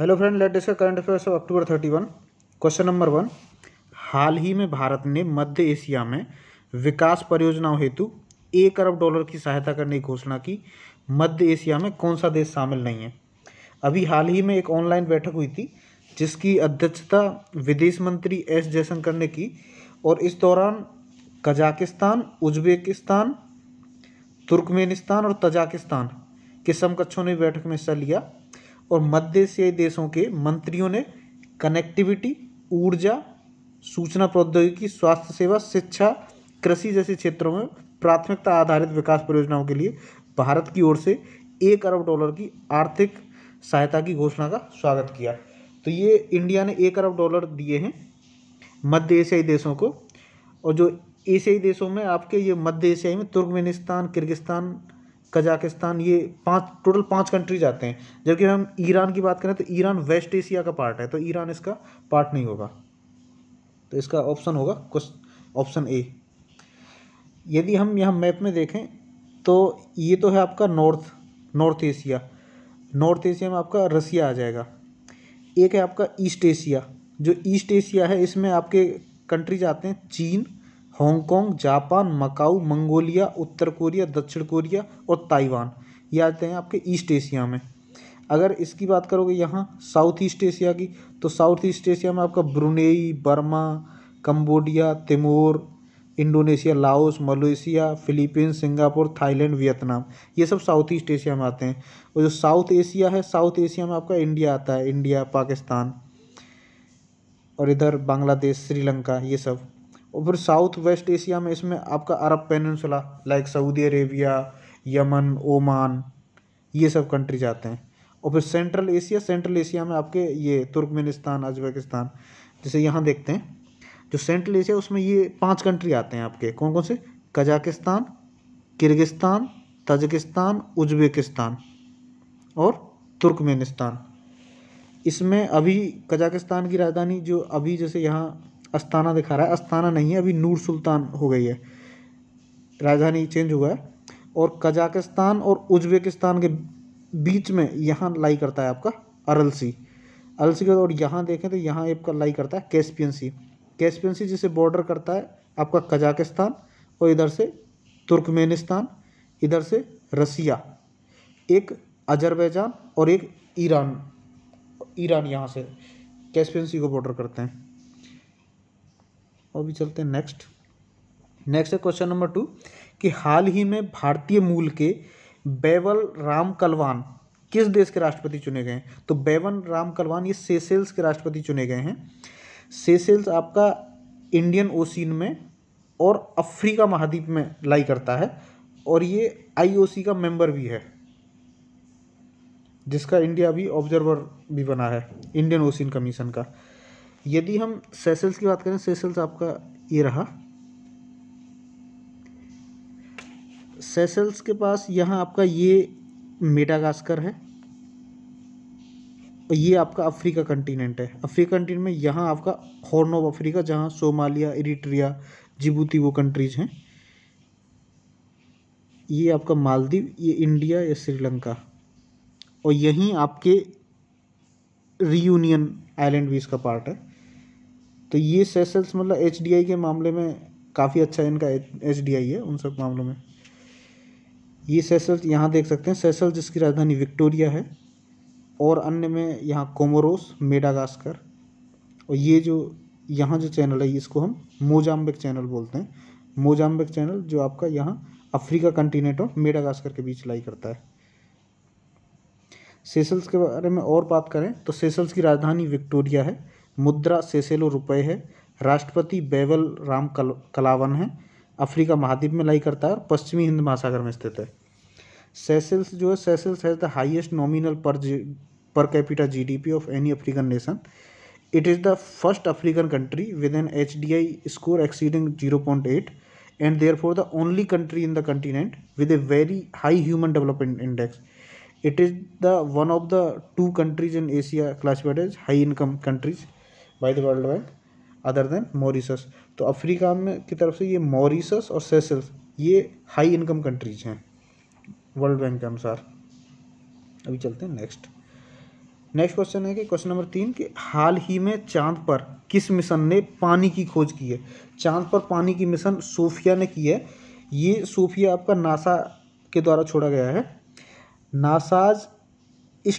hello friend let discuss current affairs of October thirty one question number one हाल ही में भारत ने मध्य Asia में विकास परियोजनाओं हेतु एक अरब डॉलर की सहायता करने की घोषणा की मध्य एशिया में कौन सा देश शामिल नहीं है अभी हाल ही में एक ऑनलाइन बैठक हुई थी जिसकी अध्यक्षता विदेश मंत्री एस जयशंकर ने की और इस दौरान कजाकिस्तान उज्बेकिस्तान तुर्कमेनिस्तान और तजाकिस्तान के समकक्षों ने बैठक में हिस्सा लिया और मध्य एशियाई देशों के मंत्रियों ने कनेक्टिविटी ऊर्जा सूचना प्रौद्योगिकी स्वास्थ्य सेवा शिक्षा कृषि जैसे क्षेत्रों में प्राथमिकता आधारित विकास परियोजनाओं के लिए भारत की ओर से एक अरब डॉलर की आर्थिक सहायता की घोषणा का स्वागत किया तो ये इंडिया ने एक अरब डॉलर दिए हैं मध्य एशियाई देशों को और जो एशियाई देशों में आपके ये मध्य एशियाई में तुर्कमेनिस्तान किर्गिस्तान कजाकिस्तान ये पांच टोटल पांच कंट्रीज आते हैं जबकि हम ईरान की बात करें तो ईरान वेस्ट एशिया का पार्ट है तो ईरान इसका पार्ट नहीं होगा तो इसका ऑप्शन होगा कुछ ऑप्शन ए यदि हम यहाँ मैप में देखें तो ये तो है आपका North North Asia North Asia में आपका रसिया आ जाएगा एक है आपका ईस्ट एशिया जो ईस्ट एशिया है इसमें आपके कंट्रीज आते हैं चीन हांगकांग जापान मकाऊ मंगोलिया उत्तर कोरिया दक्षिण कोरिया और ताइवान ये आते हैं आपके ईस्ट एशिया में अगर इसकी बात करोगे यहाँ साउथ ईस्ट एशिया की तो साउथ ईस्ट एशिया में आपका Brunei Burma Cambodia Timor Indonesia Laos Malaysia Philippines Singapore Thailand Vietnam ये सब साउथ ईस्ट एशिया में आते हैं और जो साउथ एशिया है साउथ एशिया में आपका इंडिया आता है इंडिया पाकिस्तान और इधर बांग्लादेश श्रीलंका ये सब और फिर साउथ वेस्ट एशिया में इसमें आपका Arab peninsula like Saudi Arabia Yemen Oman ये सब कंट्रीज आते हैं और फिर सेंट्रल एशिया सेंट्रल एशिया में आपके ये तुर्कमेनिस्तान अजबेकिस्तान जैसे यहाँ देखते हैं जो सेंट्रल एशिया उसमें ये पांच कंट्री आते हैं आपके कौन कौन से कजाकिस्तान किर्गिस्तान तजकिस्तान उज्बेकिस्तान और तुर्कमेनिस्तान इसमें अभी कजाकिस्तान की राजधानी जो अभी जैसे यहाँ अस्ताना दिखा रहा है अस्ताना नहीं है अभी नूर सुल्तान हो गई है राजधानी चेंज हुआ है और कजाकिस्तान और उज्बेकिस्तान के बीच में यहाँ लाई करता है आपका अरल सी अरल सी और यहाँ देखें तो यहाँ आपका लाई करता है कैस्पियन सी सी जिसे बॉर्डर करता है आपका कजाकिस्तान और इधर से तुर्कमेनिस्तान इधर से रसिया एक अजरबैजान और एक ईरान ईरान यहाँ से कैस्पियन सी को बॉर्डर करते हैं और भी चलते हैं नेक्स्ट नेक्स्ट है क्वेश्चन नंबर टू कि हाल ही में भारतीय मूल के बेवल राम कलवान किस देश के राष्ट्रपति चुने गए हैं तो बेवन राम कलवान ये सेसेल्स के राष्ट्रपति चुने गए हैं सेसेल्स आपका इंडियन ओशियन में और अफ्रीका महाद्वीप में लाई करता है और ये आईओसी का मेंबर भी है जिसका इंडिया भी ऑब्जर्वर भी बना है इंडियन ओशियन कमीशन का यदि हम सेसल्स की बात करें सेसल्स आपका ये रहा सेसल्स के पास यहाँ आपका ये मेडागास्कर है और ये आपका अफ्रीका कंटिनेंट है अफ्रीका कंटिनेंट में यहाँ आपका हॉर्न ऑफ अफ्रीका जहाँ सोमालिया इरिट्रिया जिबूती वो कंट्रीज हैं ये आपका मालदीव ये इंडिया या श्रीलंका और यहीं आपके रीयूनियन आइलैंड भी इसका पार्ट है तो ये सेशल्स मतलब एच के मामले में काफ़ी अच्छा है इनका एच है उन सब मामलों में ये सेशल्स यहाँ देख सकते हैं सेशल्स जिसकी राजधानी विक्टोरिया है और अन्य में यहाँ कोमोरोस मेडागास्कर और ये जो यहाँ जो चैनल है इसको हम मोजाम्बिक चैनल बोलते हैं मोजाम्बिक चैनल जो आपका यहाँ अफ्रीका कंटिनेंट और मेडागास्कर के बीच लाई करता है सेशल्स के बारे में और बात करें तो सेशल्स की राजधानी विक्टोरिया है मुद्रा सेसेलो रुपए है राष्ट्रपति बेवल राम कल, कलावन है अफ्रीका महाद्वीप में लाई करता है और पश्चिमी हिंद महासागर में स्थित है सेसेल्स जो है Seychelles has the highest nominal per G per capita GDP of any African nation it is the first African country with an H D I score exceeding zero point eight and therefore the only country in the continent with a very high human development index it is the one of the two countries in asia classified as high income countries by the World Bank other than Mauritius तो Africa में की तरफ से ये Mauritius और Seychelles ये high income countries हैं World Bank के अनुसार अभी चलते हैं नेक्स्ट नेक्स्ट क्वेश्चन है कि क्वेश्चन नंबर तीन कि हाल ही में चांद पर किस मिशन ने पानी की खोज की है चांद पर पानी की मिशन सोफिया ने की है ये सोफिया आपका नासा के द्वारा छोड़ा गया है नासाज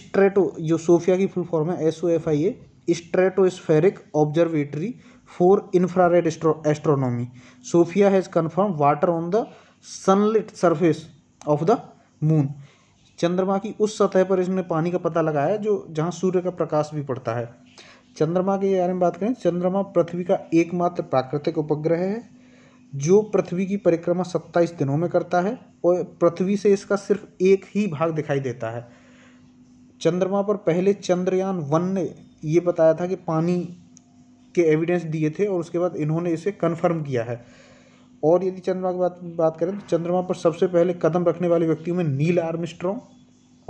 स्ट्रेटो जो सोफिया की फुल फॉर्म है S O F I A stratospheric observatory for infrared astronomy SOFIA has confirm water on the sunlit surface of the moon चंद्रमा की उस सतह पर इसने पानी का पता लगाया जो जहाँ सूर्य का प्रकाश भी पड़ता है चंद्रमा के बारे में बात करें चंद्रमा पृथ्वी का एकमात्र प्राकृतिक उपग्रह है जो पृथ्वी की परिक्रमा सत्ताईस दिनों में करता है और पृथ्वी से इसका सिर्फ एक ही भाग दिखाई देता है चंद्रमा पर पहले चंद्रयान वन ने ये बताया था कि पानी के एविडेंस दिए थे और उसके बाद इन्होंने इसे कन्फर्म किया है और यदि चंद्रमा की बात बात करें तो चंद्रमा पर सबसे पहले कदम रखने वाले व्यक्तियों में नील आर्मिस्ट्रॉन्ग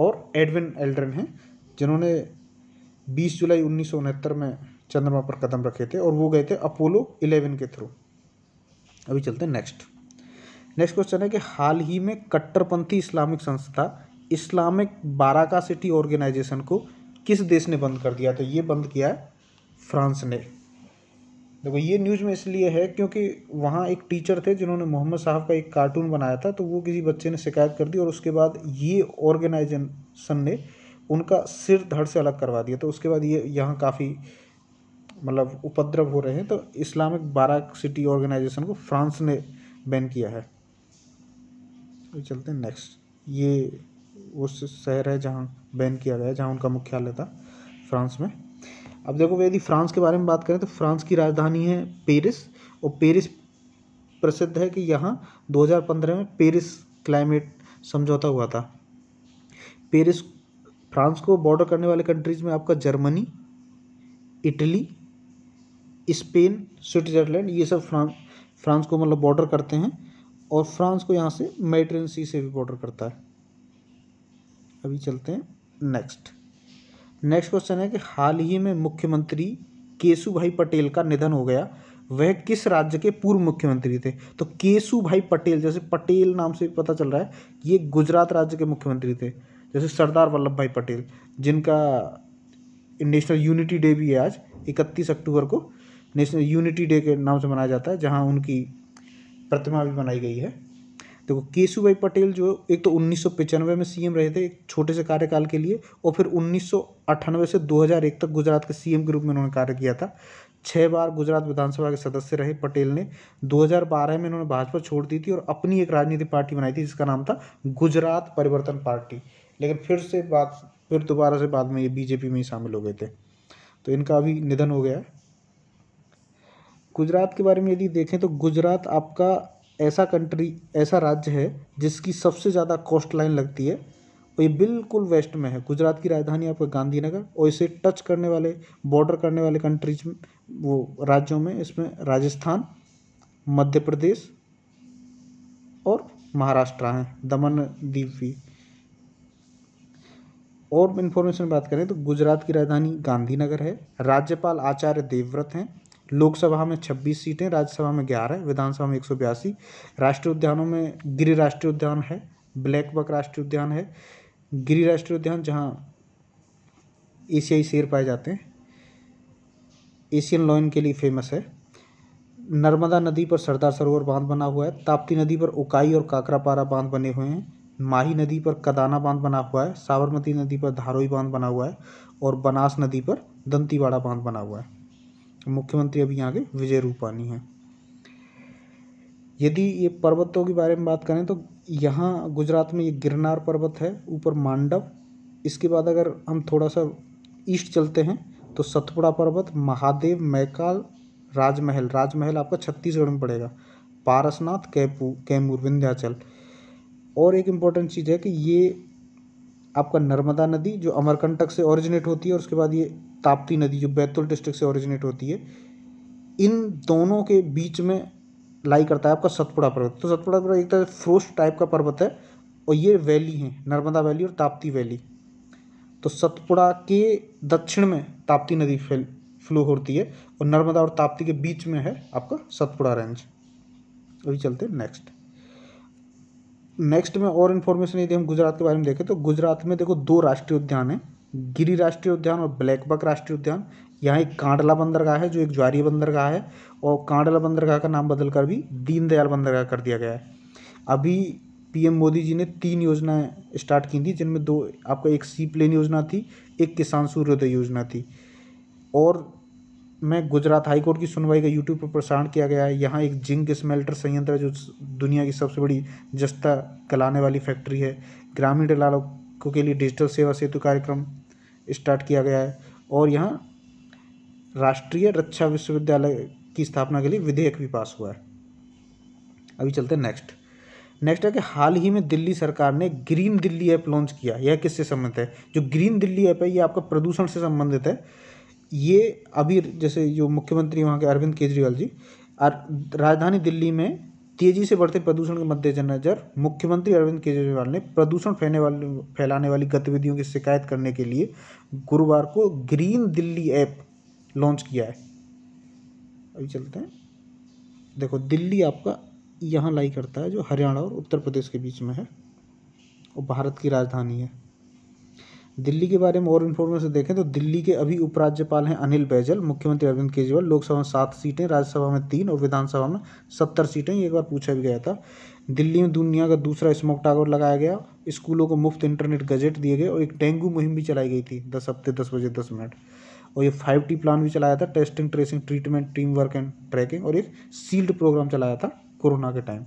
और एडविन एल्ड्रन हैं जिन्होंने 20 जुलाई उन्नीस में चंद्रमा पर कदम रखे थे और वो गए थे अपोलो 11 के थ्रू अभी चलते हैं नेक्स्ट नेक्स्ट क्वेश्चन है कि हाल ही में कट्टरपंथी इस्लामिक संस्था इस्लामिक बाराका सिटी ऑर्गेनाइजेशन को किस देश ने बंद कर दिया तो ये बंद किया है फ्रांस ने देखो ये न्यूज़ में इसलिए है क्योंकि वहाँ एक टीचर थे जिन्होंने मोहम्मद साहब का एक कार्टून बनाया था तो वो किसी बच्चे ने शिकायत कर दी और उसके बाद ये ऑर्गेनाइजेशन ने उनका सिर धड़ से अलग करवा दिया तो उसके बाद ये यहाँ काफ़ी मतलब उपद्रव हो रहे हैं तो इस्लामिक बारा सिटी ऑर्गेनाइजेशन को फ्रांस ने बैन किया है तो चलते हैं नेक्स्ट ये उस शहर है जहाँ बैन किया गया जहाँ उनका मुख्यालय था फ्रांस में अब देखो यदि फ्रांस के बारे में बात करें तो फ्रांस की राजधानी है पेरिस और पेरिस प्रसिद्ध है कि यहाँ 2015 में पेरिस क्लाइमेट समझौता हुआ था पेरिस फ्रांस को बॉर्डर करने वाले कंट्रीज़ में आपका जर्मनी इटली स्पेन स्विट्ज़रलैंड ये सब फ्रांस फ्रांस को मतलब बॉर्डर करते हैं और फ्रांस को यहाँ से मेडिटेरेन सी से भी बॉर्डर करता है अभी चलते हैं नेक्स्ट नेक्स्ट क्वेश्चन है कि हाल ही में मुख्यमंत्री केशु भाई पटेल का निधन हो गया वह किस राज्य के पूर्व मुख्यमंत्री थे तो केशु भाई पटेल जैसे पटेल नाम से पता चल रहा है ये गुजरात राज्य के मुख्यमंत्री थे जैसे सरदार वल्लभ भाई पटेल जिनका नेशनल यूनिटी डे भी है आज इकतीस अक्टूबर को नेशनल यूनिटी डे के नाम से मनाया जाता है जहाँ उनकी प्रतिमा भी बनाई गई है देखो केशु भाई पटेल जो एक तो उन्नीस में सीएम रहे थे एक छोटे से कार्यकाल के लिए और फिर उन्नीस से 2001 तक गुजरात के सीएम के रूप में उन्होंने कार्य किया था छः बार गुजरात विधानसभा के सदस्य रहे पटेल ने 2012 में इन्होंने भाजपा छोड़ दी थी और अपनी एक राजनीतिक पार्टी बनाई थी जिसका नाम था गुजरात परिवर्तन पार्टी लेकिन फिर से बात फिर दोबारा से बाद में ये बीजेपी में ही शामिल हो गए थे तो इनका अभी निधन हो गया गुजरात के बारे में यदि देखें तो गुजरात आपका ऐसा कंट्री ऐसा राज्य है जिसकी सबसे ज़्यादा कोस्ट लाइन लगती है और ये बिल्कुल वेस्ट में है गुजरात की राजधानी आपको गांधीनगर और इसे टच करने वाले बॉर्डर करने वाले कंट्रीज वो राज्यों में इसमें राजस्थान मध्य प्रदेश और महाराष्ट्र हैं दमन दीप भी और इन्फॉर्मेशन बात करें तो गुजरात की राजधानी गांधीनगर है राज्यपाल आचार्य देवव्रत हैं लोकसभा में छब्बीस सीटें राज्यसभा में ग्यारह विधानसभा में एक सौ बयासी राष्ट्रीय उद्यानों में गिरी राष्ट्रीय उद्यान है ब्लैक बक राष्ट्रीय उद्यान है गिरी राष्ट्रीय उद्यान जहाँ एशियाई शेर पाए जाते हैं एशियन लॉयन के लिए फेमस है नर्मदा नदी पर सरदार सरोवर बांध बना हुआ है ताप्ती नदी पर उकाई और काकरापारा बांध बने हुए हैं माही नदी पर कदाना बांध बना हुआ है साबरमती नदी पर धारोई बांध बना हुआ है और बनास नदी पर दंतीवाड़ा बांध बना हुआ है मुख्यमंत्री अभी यहाँ के विजय रूपानी हैं यदि ये पर्वतों के बारे में बात करें तो यहाँ गुजरात में ये गिरनार पर्वत है ऊपर मांडव इसके बाद अगर हम थोड़ा सा ईस्ट चलते हैं तो सतपुड़ा पर्वत महादेव मैकाल राजमहल राजमहल आपका छत्तीसगढ़ में पड़ेगा पारसनाथ कैपू कैमूर विंध्याचल और एक इम्पॉर्टेंट चीज़ है कि ये आपका नर्मदा नदी जो अमरकंटक से ओरिजिनेट होती है और उसके बाद ये ताप्ती नदी जो बैतूल डिस्ट्रिक्ट से ओरिजिनेट होती है इन दोनों के बीच में लाई करता है आपका सतपुड़ा पर्वत तो सतपुड़ा पर्वत एक तरह फ्रोस्ट टाइप का पर्वत है और ये वैली है नर्मदा वैली और ताप्ती वैली तो सतपुड़ा के दक्षिण में ताप्ती नदी फैल फ्लो होती है और नर्मदा और ताप्ती के बीच में है आपका सतपुड़ा रेंज अभी चलते हैं नेक्स्ट नेक्स्ट में और इन्फॉर्मेशन यदि हम गुजरात के बारे में देखें तो गुजरात में देखो दो राष्ट्रीय उद्यान हैं गिरी राष्ट्रीय उद्यान और ब्लैकबक राष्ट्रीय उद्यान यहाँ एक कांडला बंदरगाह है जो एक ज्वारी बंदरगाह है और कांडला बंदरगाह का नाम बदलकर भी दीनदयाल बंदरगाह कर दिया गया है अभी पीएम मोदी जी ने तीन योजनाएं स्टार्ट की थी जिनमें दो आपका एक सी प्लेन योजना थी एक किसान सूर्योदय योजना थी और मैं गुजरात हाईकोर्ट की सुनवाई का यूट्यूब पर प्रसारण किया गया है यहाँ एक जिंक स्मेल्टर संयंत्र जो दुनिया की सबसे बड़ी जस्ता गलाने वाली फैक्ट्री है ग्रामीण लालों के लिए डिजिटल सेवा सेतु कार्यक्रम स्टार्ट किया गया है और यहाँ राष्ट्रीय रक्षा विश्वविद्यालय की स्थापना के लिए विधेयक भी पास हुआ है अभी चलते हैं नेक्स्ट नेक्स्ट है कि हाल ही में दिल्ली सरकार ने ग्रीन दिल्ली ऐप लॉन्च किया यह किससे संबंधित है जो ग्रीन दिल्ली ऐप है ये आपका प्रदूषण से संबंधित है ये अभी जैसे जो मुख्यमंत्री वहाँ के अरविंद केजरीवाल जी राजधानी दिल्ली में तेजी से बढ़ते प्रदूषण के मद्देनजर मुख्यमंत्री अरविंद केजरीवाल ने प्रदूषण फैलने वाले फैलाने वाली गतिविधियों की शिकायत करने के लिए गुरुवार को ग्रीन दिल्ली ऐप लॉन्च किया है अभी चलते हैं देखो दिल्ली आपका यहाँ लाई करता है जो हरियाणा और उत्तर प्रदेश के बीच में है और भारत की राजधानी है दिल्ली के बारे में और इन्फॉर्मेशन देखें तो दिल्ली के अभी उपराज्यपाल हैं अनिल बैजल मुख्यमंत्री अरविंद केजरीवाल लोकसभा में सात सीटें राज्यसभा में तीन और विधानसभा में सत्तर सीटें ये एक बार पूछा भी गया था दिल्ली में दुनिया का दूसरा स्मोक टावर लगाया गया स्कूलों को मुफ्त इंटरनेट गजेट दिए गए और एक डेंगू मुहिम भी चलाई गई थी दस हफ्ते दस बजे दस मिनट और ये फाइव टी प्लान भी चलाया था testing tracing treatment team work and tracking और एक सील्ड प्रोग्राम चलाया था कोरोना के टाइम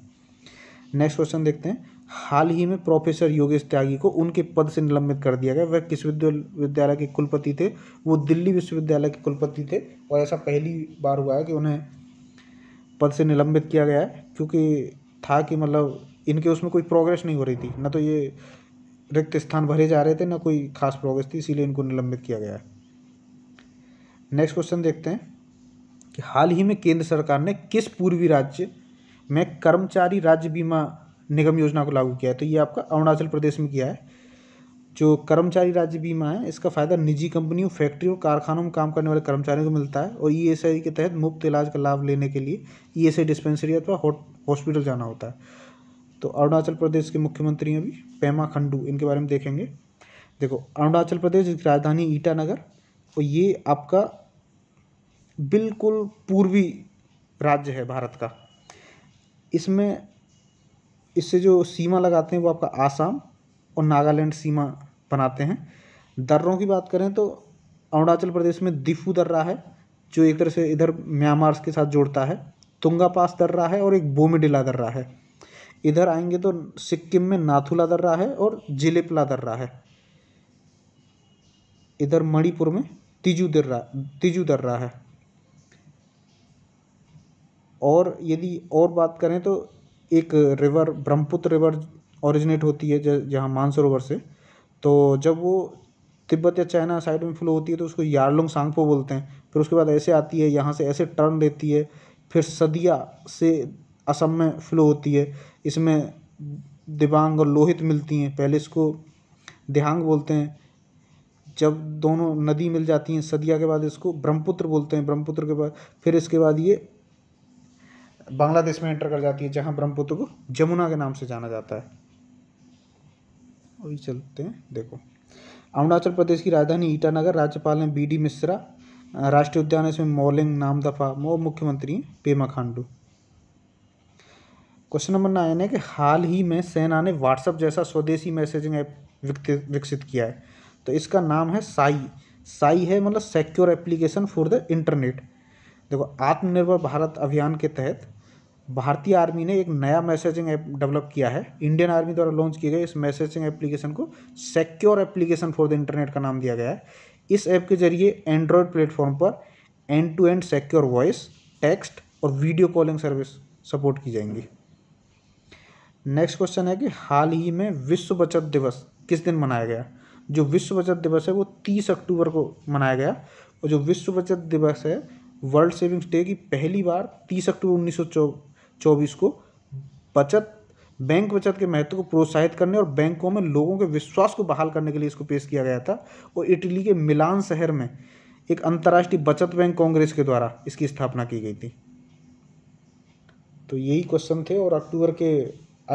नेक्स्ट क्वेश्चन देखते हैं हाल ही में प्रोफेसर योगेश त्यागी को उनके पद से निलंबित कर दिया गया वह किस विश्वविद्यालय के कुलपति थे वो दिल्ली विश्वविद्यालय के कुलपति थे और ऐसा पहली बार हुआ है कि उन्हें पद से निलंबित किया गया है क्योंकि था कि मतलब इनके उसमें कोई प्रोग्रेस नहीं हो रही थी ना तो ये रिक्त स्थान भरे जा रहे थे ना कोई खास प्रोग्रेस थी इसीलिए इनको निलंबित किया गया है नेक्स्ट क्वेश्चन देखते हैं कि हाल ही में केंद्र सरकार ने किस पूर्वी राज्य में कर्मचारी राज्य बीमा निगम योजना को लागू किया है तो ये आपका अरुणाचल प्रदेश में किया है जो कर्मचारी राज्य बीमा है इसका फ़ायदा निजी कंपनियों फैक्ट्रियों कारखानों में काम करने वाले कर्मचारियों को मिलता है और ई e के तहत मुफ्त इलाज का लाभ लेने के लिए ई e डिस्पेंसरी अथवा हॉस्पिटल जाना होता है तो अरुणाचल प्रदेश के मुख्यमंत्री अभी पेमा खंडू इनके बारे में देखेंगे देखो अरुणाचल प्रदेश इसकी राजधानी ईटानगर और ये आपका बिल्कुल पूर्वी राज्य है भारत का इसमें इससे जो सीमा लगाते हैं वो आपका आसाम और नागालैंड सीमा बनाते हैं दर्रों की बात करें तो अरुणाचल प्रदेश में दिफू दर्रा है जो एक तरह से इधर म्यांमार के साथ जोड़ता है तुंगा पास दर्रा है और एक बोमिडिला दर्रा है इधर आएंगे तो सिक्किम में नाथुला दर्रा है और जिलेपला दर्रा है इधर मणिपुर में तिजू दर्रा तिजू दर्रा है और यदि और बात करें तो एक रिवर ब्रह्मपुत्र रिवर ओरिजिनेट होती है जहाँ मानसरोवर से तो जब वो तिब्बत या चाइना साइड में फ्लो होती है तो उसको यारलोंग सांगपो बोलते हैं फिर उसके बाद ऐसे आती है यहाँ से ऐसे टर्न लेती है फिर सदिया से असम में फ्लो होती है इसमें दिबांग और लोहित मिलती हैं पहले इसको देहांग बोलते हैं जब दोनों नदी मिल जाती हैं सदिया के बाद इसको ब्रह्मपुत्र बोलते हैं ब्रह्मपुत्र के बाद फिर इसके बाद ये बांग्लादेश में एंटर कर जाती है जहाँ ब्रह्मपुत्र को जमुना के नाम से जाना जाता है वही चलते हैं देखो अरुणाचल प्रदेश की राजधानी ईटानगर राज्यपाल हैं बी डी मिश्रा राष्ट्रीय उद्यान इसमें मोलिंग नामदफा और मुख्यमंत्री Pema Khandu question number nine है कि हाल ही में सेना ने व्हाट्सएप जैसा स्वदेशी मैसेजिंग ऐप विकसित किया है तो इसका नाम है साई साई है मतलब secure application for the internet देखो आत्मनिर्भर भारत अभियान के तहत भारतीय आर्मी ने एक नया मैसेजिंग ऐप डेवलप किया है इंडियन आर्मी द्वारा लॉन्च किए गए इस मैसेजिंग एप्लीकेशन को secure application for the internet का नाम दिया गया है इस ऐप के जरिए एंड्रॉयड प्लेटफॉर्म पर end to end secure voice text और वीडियो कॉलिंग सर्विस सपोर्ट की जाएंगी नेक्स्ट क्वेश्चन है कि हाल ही में विश्व बचत दिवस किस दिन मनाया गया जो विश्व बचत दिवस है वो तीस अक्टूबर को मनाया गया और जो विश्व बचत दिवस है वर्ल्ड सेविंग्स डे की पहली बार तीस अक्टूबर उन्नीस चौबीस को बचत बैंक बचत के महत्व को प्रोत्साहित करने और बैंकों में लोगों के विश्वास को बहाल करने के लिए इसको पेश किया गया था और इटली के मिलान शहर में एक अंतर्राष्ट्रीय बचत बैंक कांग्रेस के द्वारा इसकी स्थापना की गई थी तो यही क्वेश्चन थे और अक्टूबर के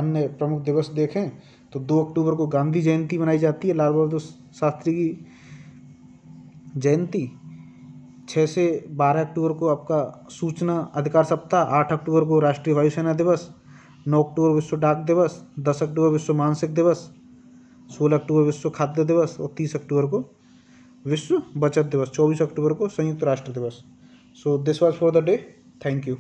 अन्य प्रमुख दिवस देखें तो दो अक्टूबर को गांधी जयंती मनाई जाती है लाल बहादुर शास्त्री की जयंती छः से बारह अक्टूबर को आपका सूचना अधिकार सप्ताह आठ अक्टूबर को राष्ट्रीय वायुसेना दिवस नौ अक्टूबर विश्व डाक दिवस दस अक्टूबर विश्व मानसिक दिवस सोलह अक्टूबर विश्व खाद्य दिवस और तीस अक्टूबर को विश्व बचत दिवस चौबीस अक्टूबर को संयुक्त राष्ट्र दिवस so this was for the day thank you